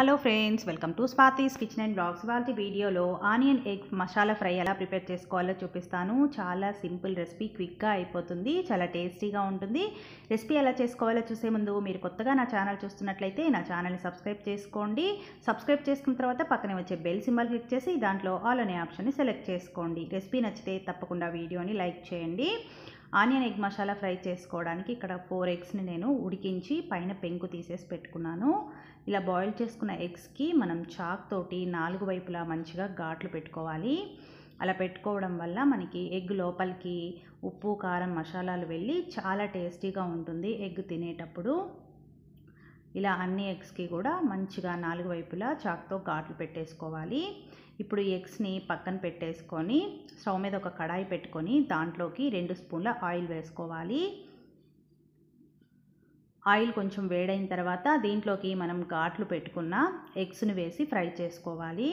hello friends welcome to Swathi's kitchen and blogs వాళ్ళ వీడియోలో onion egg masala fry ఎలా prepare చేసుకోవాలో చూపిస్తాను చాలా సింపుల్ రెసిపీ క్విక్గా అయిపోతుంది చాలా టేస్టీగా ఉంటుంది రెసిపీ ఎలా చేసుకోవాలో చూసే ముందు మీరు కొత్తగా నా ఛానల్ చూస్తున్నట్లయితే నా ఛానల్ని సబ్స్క్రైబ్ చేసుకోండి సబ్స్క్రైబ్ చేసుకున్న తర్వాత పక్కనే వచ్చే బెల్ సింబల్ క్లిక్ చేసి దాంట్లో ఆల్ అనే ఆప్షన్ని సెలెక్ట్ చేసుకోండి రెసిపీ నచ్చితే తప్పకుండా వీడియోని లైక్ చేయండి ఆనియన్ ఎగ్ మసాలా ఫ్రై చేసుకోవడానికి ఇక్కడ ఫోర్ ఎగ్స్ని నేను ఉడికించి పైన పెంకు తీసేసి పెట్టుకున్నాను ఇలా బాయిల్ చేసుకున్న ఎగ్స్కి మనం చాక్ తోటి నాలుగు వైపులా మంచిగా ఘాట్లు పెట్టుకోవాలి అలా పెట్టుకోవడం వల్ల మనకి ఎగ్ లోపలికి ఉప్పు కారం మసాలాలు వెళ్ళి చాలా టేస్టీగా ఉంటుంది ఎగ్ తినేటప్పుడు ఇలా అన్ని ఎగ్స్కి కూడా మంచిగా నాలుగు వైపులా చాక్తో ఘాట్లు పెట్టేసుకోవాలి ఇప్పుడు ఈ ఎగ్స్ని పక్కన పెట్టేసుకొని స్టవ్ మీద ఒక కడాయి పెట్టుకొని దాంట్లోకి రెండు స్పూన్ల ఆయిల్ వేసుకోవాలి ఆయిల్ కొంచెం వేడైన తర్వాత దీంట్లోకి మనం ఘాట్లు పెట్టుకున్న ఎగ్స్ని వేసి ఫ్రై చేసుకోవాలి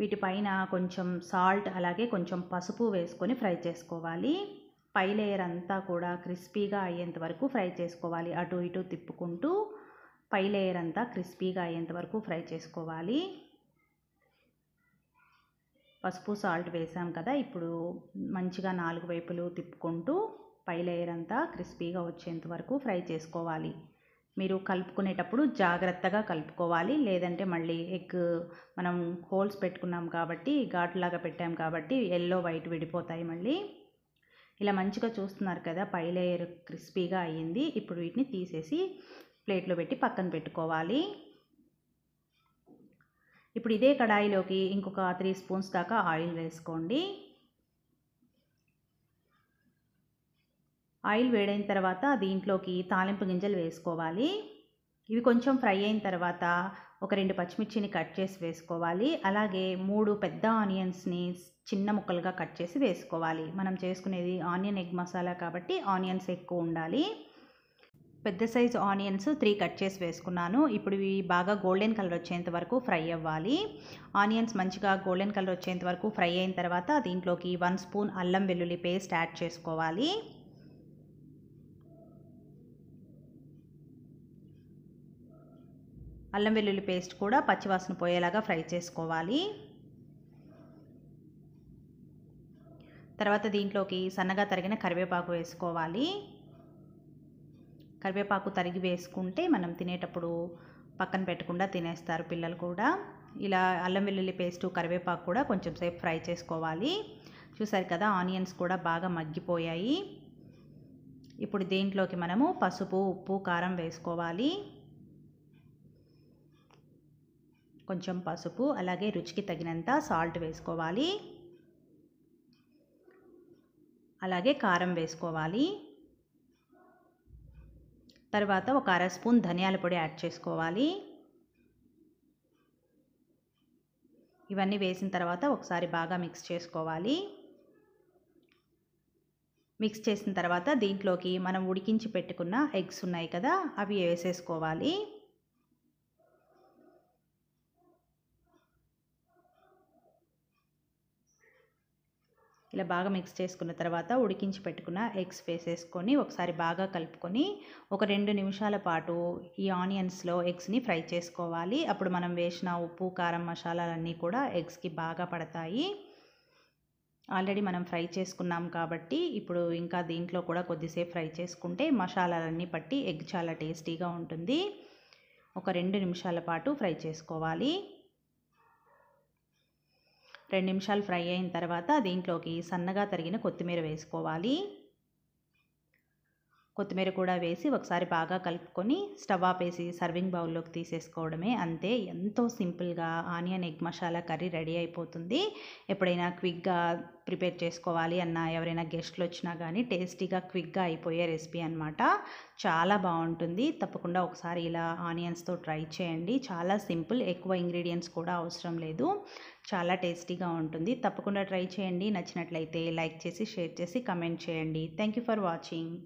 వీటిపైన కొంచెం సాల్ట్ అలాగే కొంచెం పసుపు వేసుకొని ఫ్రై చేసుకోవాలి పై లేయర్ అంతా కూడా క్రిస్పీగా అయ్యేంత వరకు ఫ్రై చేసుకోవాలి అటు ఇటు తిప్పుకుంటూ పై లేయర్ అంతా క్రిస్పీగా అయ్యేంత వరకు ఫ్రై చేసుకోవాలి పసుపు సాల్ట్ వేసాం కదా ఇప్పుడు మంచిగా నాలుగు వైపులు తిప్పుకుంటూ పై లేయర్ అంతా క్రిస్పీగా వచ్చేంత వరకు ఫ్రై చేసుకోవాలి మీరు కలుపుకునేటప్పుడు జాగ్రత్తగా కలుపుకోవాలి లేదంటే మళ్ళీ ఎగ్ మనం హోల్స్ పెట్టుకున్నాం కాబట్టి ఘాట్లాగా పెట్టాం కాబట్టి ఎల్లో వైట్ విడిపోతాయి మళ్ళీ ఇలా మంచిగా చూస్తున్నారు కదా పై లేయర్ క్రిస్పీగా అయ్యింది ఇప్పుడు వీటిని తీసేసి ప్లేట్లో పెట్టి పక్కన పెట్టుకోవాలి ఇప్పుడు ఇదే కడాయిలోకి ఇంకొక త్రీ స్పూన్స్ దాకా ఆయిల్ వేసుకోండి ఆయిల్ వేడైన తర్వాత దీంట్లోకి తాలింపు గింజలు వేసుకోవాలి ఇవి కొంచెం ఫ్రై అయిన తర్వాత ఒక రెండు పచ్చిమిర్చిని కట్ చేసి వేసుకోవాలి అలాగే మూడు పెద్ద ఆనియన్స్ని చిన్న ముక్కలుగా కట్ చేసి వేసుకోవాలి మనం చేసుకునేది ఆనియన్ ఎగ్ మసాలా కాబట్టి ఆనియన్స్ ఎక్కువ ఉండాలి పెద్ద సైజు ఆనియన్స్ త్రీ కట్ చేసి వేసుకున్నాను ఇప్పుడు ఇవి బాగా గోల్డెన్ కలర్ వచ్చేంత వరకు ఫ్రై అవ్వాలి ఆనియన్స్ మంచిగా గోల్డెన్ కలర్ వచ్చేంత వరకు ఫ్రై అయిన తర్వాత దీంట్లోకి వన్ స్పూన్ అల్లం వెల్లుల్లి పేస్ట్ యాడ్ చేసుకోవాలి అల్లం వెల్లుల్లి పేస్ట్ కూడా పచ్చివాసన పోయేలాగా ఫ్రై చేసుకోవాలి తర్వాత దీంట్లోకి సన్నగా తరిగిన కరివేపాకు వేసుకోవాలి కరివేపాకు తరిగి వేసుకుంటే మనం తినేటప్పుడు పక్కన పెట్టకుండా తినేస్తారు పిల్లలు కూడా ఇలా అల్లం వెల్లుల్లి పేస్టు కరివేపాకు కూడా కొంచెం సేపు ఫ్రై చేసుకోవాలి చూసారు కదా ఆనియన్స్ కూడా బాగా మగ్గిపోయాయి ఇప్పుడు దీంట్లోకి మనము పసుపు ఉప్పు కారం వేసుకోవాలి కొంచెం పసుపు అలాగే రుచికి తగినంత సాల్ట్ వేసుకోవాలి అలాగే కారం వేసుకోవాలి తర్వాత ఒక అర స్పూన్ ధనియాల పొడి యాడ్ చేసుకోవాలి ఇవన్నీ వేసిన తర్వాత ఒకసారి బాగా మిక్స్ చేసుకోవాలి మిక్స్ చేసిన తర్వాత దీంట్లోకి మనం ఉడికించి పెట్టుకున్న ఎగ్స్ ఉన్నాయి కదా అవి వేసేసుకోవాలి ఇలా బాగా మిక్స్ చేసుకున్న తర్వాత ఉడికించి పెట్టుకున్న ఎగ్స్ వేసేసుకొని ఒకసారి బాగా కలుపుకొని ఒక రెండు నిమిషాల పాటు ఈ ఆనియన్స్లో ఎగ్స్ని ఫ్రై చేసుకోవాలి అప్పుడు మనం వేసిన ఉప్పు కారం మసాలాలన్నీ కూడా ఎగ్స్కి బాగా పడతాయి ఆల్రెడీ మనం ఫ్రై చేసుకున్నాం కాబట్టి ఇప్పుడు ఇంకా దీంట్లో కూడా కొద్దిసేపు ఫ్రై చేసుకుంటే మసాలాలన్నీ పట్టి ఎగ్ చాలా టేస్టీగా ఉంటుంది ఒక రెండు నిమిషాల పాటు ఫ్రై చేసుకోవాలి రెండు నిమిషాలు ఫ్రై అయిన తర్వాత దీంట్లోకి సన్నగా తరిగిన కొత్తిమీర వేసుకోవాలి కొత్తిమీర కూడా వేసి ఒకసారి బాగా కలుపుకొని స్టవ్ ఆపేసి సర్వింగ్ బౌల్లోకి తీసేసుకోవడమే అంతే ఎంతో సింపుల్గా onion egg masala curry ready అయిపోతుంది ఎప్పుడైనా క్విక్గా ప్రిపేర్ చేసుకోవాలి అన్న ఎవరైనా గెస్ట్లు వచ్చినా కానీ టేస్టీగా క్విక్గా అయిపోయే రెసిపీ అనమాట చాలా బాగుంటుంది తప్పకుండా ఒకసారి ఇలా ఆనియన్స్తో ట్రై చేయండి చాలా సింపుల్ ఎక్కువ ఇంగ్రీడియంట్స్ కూడా అవసరం లేదు చాలా టేస్టీగా ఉంటుంది తప్పకుండా ట్రై చేయండి నచ్చినట్లయితే లైక్ చేసి షేర్ చేసి కమెంట్ చేయండి థ్యాంక్ యూ ఫర్ వాచింగ్